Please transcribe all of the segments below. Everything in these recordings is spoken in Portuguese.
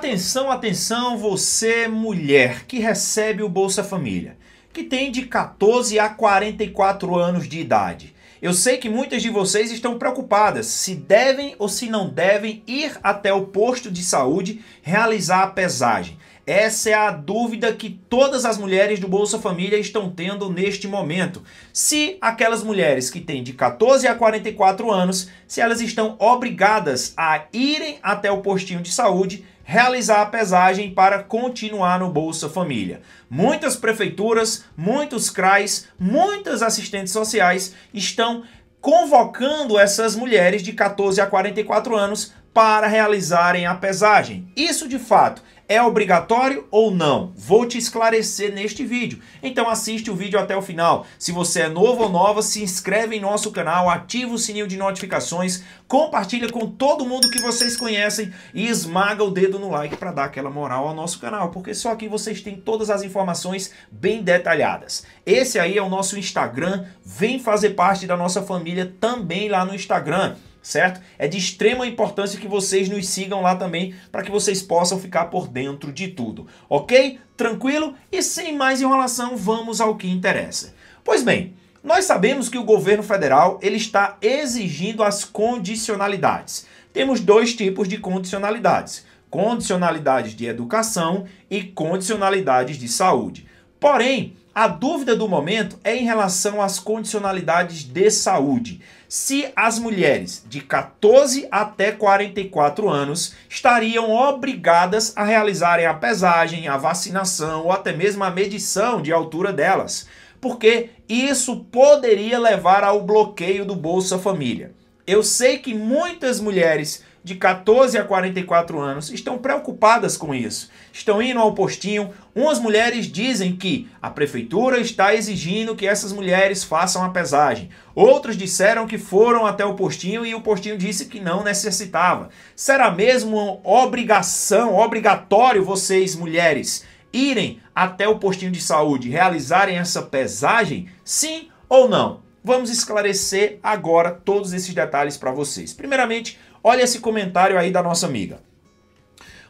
Atenção, atenção, você mulher que recebe o Bolsa Família, que tem de 14 a 44 anos de idade. Eu sei que muitas de vocês estão preocupadas se devem ou se não devem ir até o posto de saúde realizar a pesagem. Essa é a dúvida que todas as mulheres do Bolsa Família estão tendo neste momento. Se aquelas mulheres que têm de 14 a 44 anos, se elas estão obrigadas a irem até o postinho de saúde realizar a pesagem para continuar no Bolsa Família. Muitas prefeituras, muitos CRAs, muitas assistentes sociais estão convocando essas mulheres de 14 a 44 anos para realizarem a pesagem. Isso de fato é obrigatório ou não? Vou te esclarecer neste vídeo. Então assiste o vídeo até o final. Se você é novo ou nova, se inscreve em nosso canal, ativa o sininho de notificações, compartilha com todo mundo que vocês conhecem e esmaga o dedo no like para dar aquela moral ao nosso canal, porque só aqui vocês têm todas as informações bem detalhadas. Esse aí é o nosso Instagram, vem fazer parte da nossa família também lá no Instagram certo? É de extrema importância que vocês nos sigam lá também para que vocês possam ficar por dentro de tudo, ok? Tranquilo? E sem mais enrolação, vamos ao que interessa. Pois bem, nós sabemos que o governo federal ele está exigindo as condicionalidades. Temos dois tipos de condicionalidades: condicionalidades de educação e condicionalidades de saúde. Porém, a dúvida do momento é em relação às condicionalidades de saúde. Se as mulheres de 14 até 44 anos estariam obrigadas a realizarem a pesagem, a vacinação ou até mesmo a medição de altura delas, porque isso poderia levar ao bloqueio do Bolsa Família. Eu sei que muitas mulheres de 14 a 44 anos estão preocupadas com isso. Estão indo ao postinho. Umas mulheres dizem que a prefeitura está exigindo que essas mulheres façam a pesagem. Outros disseram que foram até o postinho e o postinho disse que não necessitava. Será mesmo uma obrigação, obrigatório vocês mulheres irem até o postinho de saúde realizarem essa pesagem? Sim ou não? Vamos esclarecer agora todos esses detalhes para vocês. Primeiramente, Olha esse comentário aí da nossa amiga.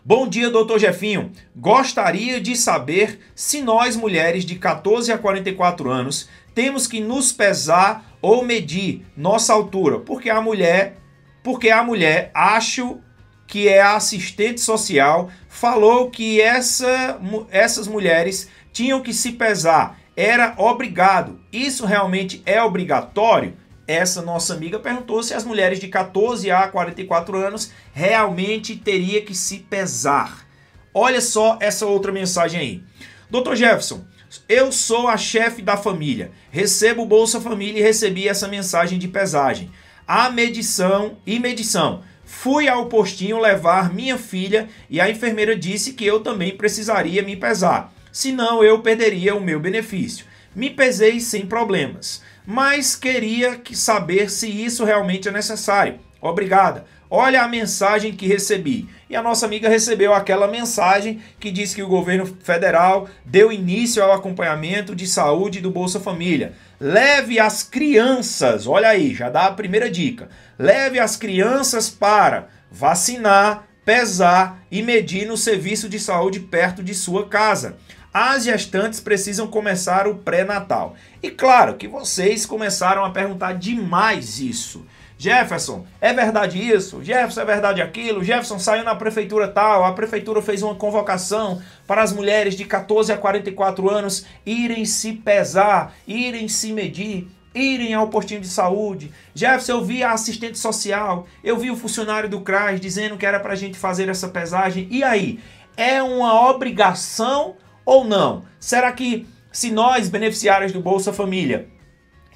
Bom dia, doutor Jefinho. Gostaria de saber se nós, mulheres de 14 a 44 anos, temos que nos pesar ou medir nossa altura, porque a mulher, porque a mulher, acho que é a assistente social, falou que essa, essas mulheres tinham que se pesar, era obrigado. Isso realmente é obrigatório? essa nossa amiga perguntou se as mulheres de 14 a 44 anos realmente teria que se pesar. Olha só essa outra mensagem aí. Dr. Jefferson, eu sou a chefe da família. Recebo Bolsa Família e recebi essa mensagem de pesagem. A medição e medição. Fui ao postinho levar minha filha e a enfermeira disse que eu também precisaria me pesar, senão eu perderia o meu benefício. Me pesei sem problemas mas queria que saber se isso realmente é necessário. Obrigada. Olha a mensagem que recebi. E a nossa amiga recebeu aquela mensagem que diz que o governo federal deu início ao acompanhamento de saúde do Bolsa Família. Leve as crianças, olha aí, já dá a primeira dica. Leve as crianças para vacinar, pesar e medir no serviço de saúde perto de sua casa. As gestantes precisam começar o pré-natal. E claro que vocês começaram a perguntar demais isso. Jefferson, é verdade isso? Jefferson, é verdade aquilo? Jefferson saiu na prefeitura tal, a prefeitura fez uma convocação para as mulheres de 14 a 44 anos irem se pesar, irem se medir, irem ao postinho de saúde. Jefferson, eu vi a assistente social, eu vi o funcionário do CRAS dizendo que era para a gente fazer essa pesagem. E aí? É uma obrigação ou não? Será que se nós, beneficiários do Bolsa Família,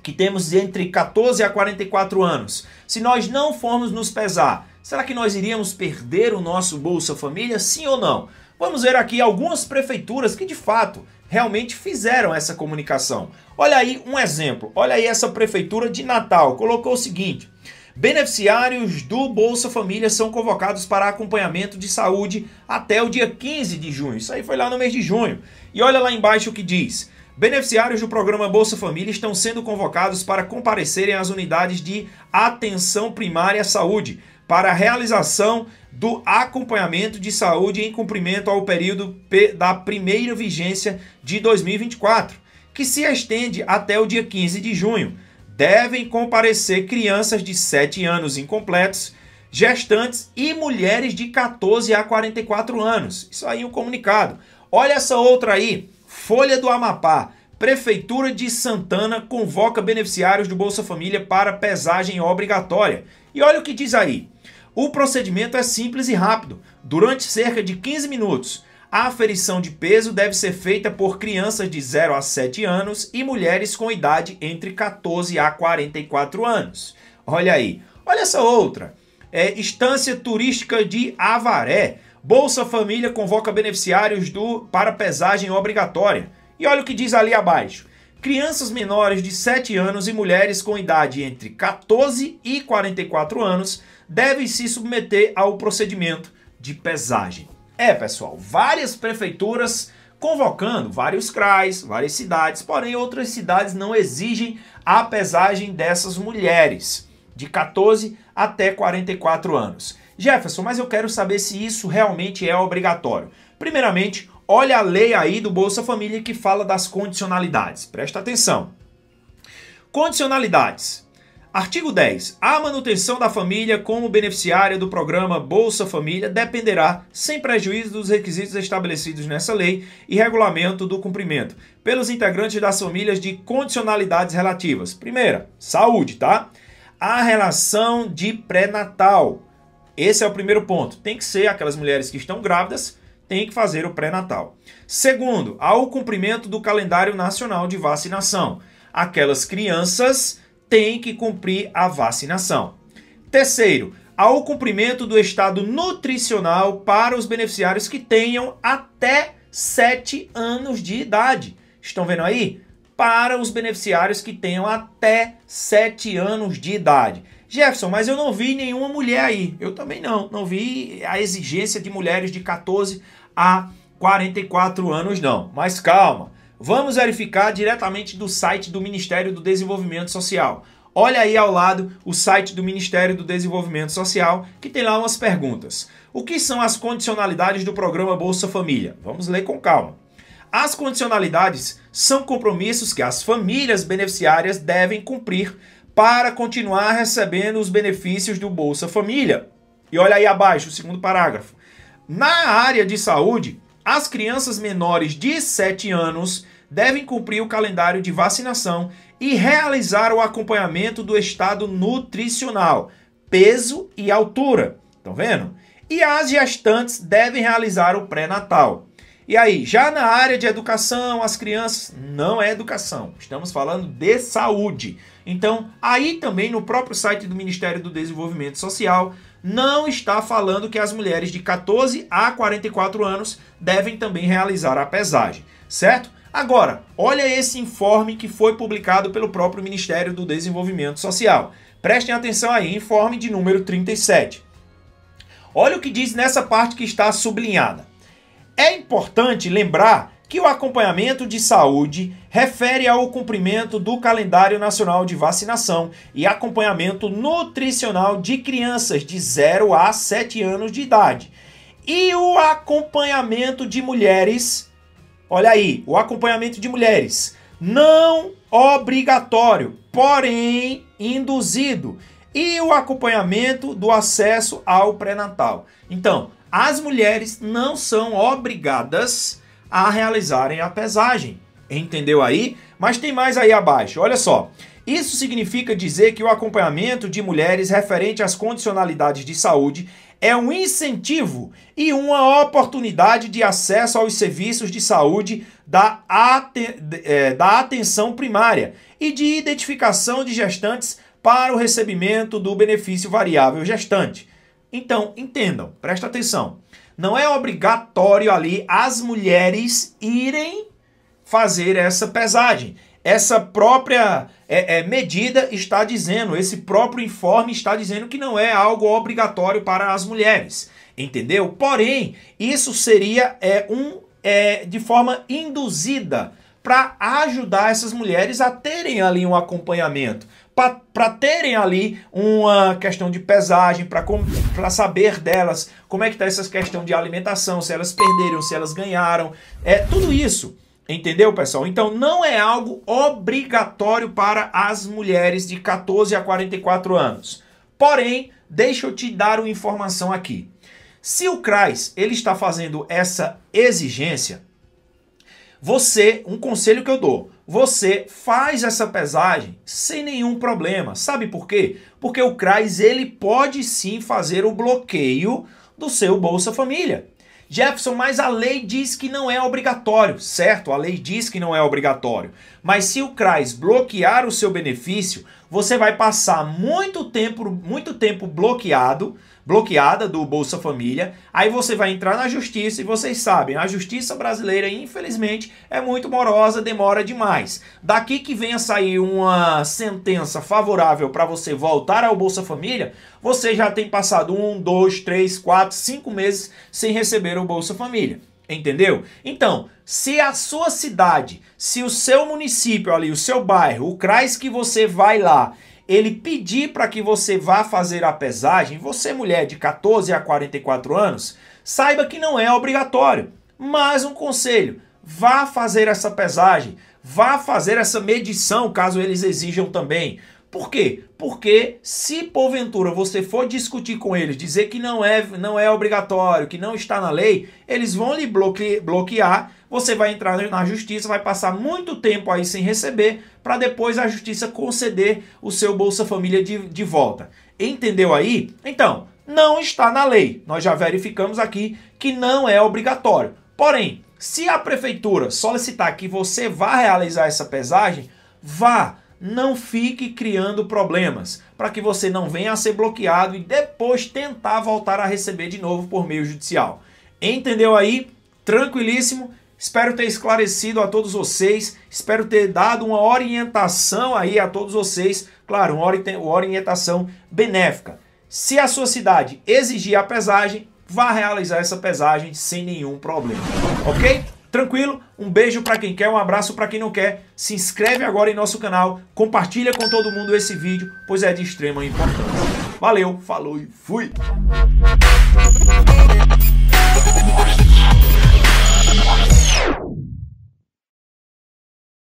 que temos entre 14 a 44 anos, se nós não formos nos pesar, será que nós iríamos perder o nosso Bolsa Família, sim ou não? Vamos ver aqui algumas prefeituras que de fato realmente fizeram essa comunicação. Olha aí um exemplo, olha aí essa prefeitura de Natal, colocou o seguinte: Beneficiários do Bolsa Família são convocados para acompanhamento de saúde até o dia 15 de junho. Isso aí foi lá no mês de junho. E olha lá embaixo o que diz. Beneficiários do programa Bolsa Família estão sendo convocados para comparecerem às unidades de atenção primária à saúde para a realização do acompanhamento de saúde em cumprimento ao período da primeira vigência de 2024, que se estende até o dia 15 de junho devem comparecer crianças de 7 anos incompletos, gestantes e mulheres de 14 a 44 anos. Isso aí é um comunicado. Olha essa outra aí, Folha do Amapá. Prefeitura de Santana convoca beneficiários do Bolsa Família para pesagem obrigatória. E olha o que diz aí. O procedimento é simples e rápido. Durante cerca de 15 minutos, a aferição de peso deve ser feita por crianças de 0 a 7 anos e mulheres com idade entre 14 a 44 anos. Olha aí. Olha essa outra. É, Estância Turística de Avaré. Bolsa Família convoca beneficiários do para pesagem obrigatória. E olha o que diz ali abaixo. Crianças menores de 7 anos e mulheres com idade entre 14 e 44 anos devem se submeter ao procedimento de pesagem. É, pessoal, várias prefeituras convocando vários CRAs, várias cidades, porém outras cidades não exigem a pesagem dessas mulheres de 14 até 44 anos. Jefferson, mas eu quero saber se isso realmente é obrigatório. Primeiramente, olha a lei aí do Bolsa Família que fala das condicionalidades. Presta atenção. Condicionalidades. Artigo 10. A manutenção da família como beneficiária do programa Bolsa Família dependerá, sem prejuízo dos requisitos estabelecidos nessa lei e regulamento do cumprimento, pelos integrantes das famílias de condicionalidades relativas. Primeira, saúde, tá? A relação de pré-natal. Esse é o primeiro ponto. Tem que ser aquelas mulheres que estão grávidas, tem que fazer o pré-natal. Segundo, ao cumprimento do calendário nacional de vacinação. Aquelas crianças tem que cumprir a vacinação. Terceiro, ao cumprimento do estado nutricional para os beneficiários que tenham até 7 anos de idade. Estão vendo aí? Para os beneficiários que tenham até 7 anos de idade. Jefferson, mas eu não vi nenhuma mulher aí. Eu também não. Não vi a exigência de mulheres de 14 a 44 anos, não. Mas calma, Vamos verificar diretamente do site do Ministério do Desenvolvimento Social. Olha aí ao lado o site do Ministério do Desenvolvimento Social, que tem lá umas perguntas. O que são as condicionalidades do programa Bolsa Família? Vamos ler com calma. As condicionalidades são compromissos que as famílias beneficiárias devem cumprir para continuar recebendo os benefícios do Bolsa Família. E olha aí abaixo, o segundo parágrafo. Na área de saúde, as crianças menores de 7 anos devem cumprir o calendário de vacinação e realizar o acompanhamento do estado nutricional, peso e altura. Estão vendo? E as gestantes devem realizar o pré-natal. E aí, já na área de educação, as crianças não é educação. Estamos falando de saúde. Então, aí também no próprio site do Ministério do Desenvolvimento Social não está falando que as mulheres de 14 a 44 anos devem também realizar a pesagem, certo? Agora, olha esse informe que foi publicado pelo próprio Ministério do Desenvolvimento Social. Prestem atenção aí, informe de número 37. Olha o que diz nessa parte que está sublinhada. É importante lembrar que o acompanhamento de saúde refere ao cumprimento do calendário nacional de vacinação e acompanhamento nutricional de crianças de 0 a 7 anos de idade. E o acompanhamento de mulheres, olha aí, o acompanhamento de mulheres não obrigatório, porém induzido, e o acompanhamento do acesso ao pré-natal. Então, as mulheres não são obrigadas a realizarem a pesagem. Entendeu aí? Mas tem mais aí abaixo, olha só. Isso significa dizer que o acompanhamento de mulheres referente às condicionalidades de saúde é um incentivo e uma oportunidade de acesso aos serviços de saúde da, aten é, da atenção primária e de identificação de gestantes para o recebimento do benefício variável gestante. Então, entendam, presta atenção não é obrigatório ali as mulheres irem fazer essa pesagem. Essa própria é, é, medida está dizendo, esse próprio informe está dizendo que não é algo obrigatório para as mulheres. Entendeu? Porém, isso seria é, um, é, de forma induzida para ajudar essas mulheres a terem ali um acompanhamento para terem ali uma questão de pesagem, para saber delas como é que está essa questão de alimentação, se elas perderam, se elas ganharam, é tudo isso. Entendeu, pessoal? Então não é algo obrigatório para as mulheres de 14 a 44 anos. Porém, deixa eu te dar uma informação aqui. Se o CRAS ele está fazendo essa exigência, você, um conselho que eu dou, você faz essa pesagem sem nenhum problema. Sabe por quê? Porque o CRAS ele pode sim fazer o bloqueio do seu Bolsa Família. Jefferson, mas a lei diz que não é obrigatório, certo? A lei diz que não é obrigatório. Mas se o CRAS bloquear o seu benefício, você vai passar muito tempo, muito tempo bloqueado, bloqueada do Bolsa Família. Aí você vai entrar na justiça e vocês sabem, a justiça brasileira, infelizmente, é muito morosa, demora demais. Daqui que venha sair uma sentença favorável para você voltar ao Bolsa Família, você já tem passado um, dois, três, quatro, cinco meses sem receber o Bolsa Família. Entendeu? Então, se a sua cidade, se o seu município ali, o seu bairro, o CRAS que você vai lá, ele pedir para que você vá fazer a pesagem, você mulher de 14 a 44 anos, saiba que não é obrigatório. Mas um conselho, vá fazer essa pesagem, vá fazer essa medição, caso eles exijam também. Por quê? Porque se porventura você for discutir com eles, dizer que não é, não é obrigatório, que não está na lei, eles vão lhe bloque, bloquear, você vai entrar na justiça, vai passar muito tempo aí sem receber, para depois a justiça conceder o seu Bolsa Família de, de volta. Entendeu aí? Então, não está na lei. Nós já verificamos aqui que não é obrigatório. Porém, se a prefeitura solicitar que você vá realizar essa pesagem, vá não fique criando problemas, para que você não venha a ser bloqueado e depois tentar voltar a receber de novo por meio judicial. Entendeu aí? Tranquilíssimo. Espero ter esclarecido a todos vocês, espero ter dado uma orientação aí a todos vocês, claro, uma orientação benéfica. Se a sua cidade exigir a pesagem, vá realizar essa pesagem sem nenhum problema, ok? Tranquilo? Um beijo para quem quer, um abraço para quem não quer. Se inscreve agora em nosso canal, compartilha com todo mundo esse vídeo, pois é de extrema importância. Valeu, falou e fui!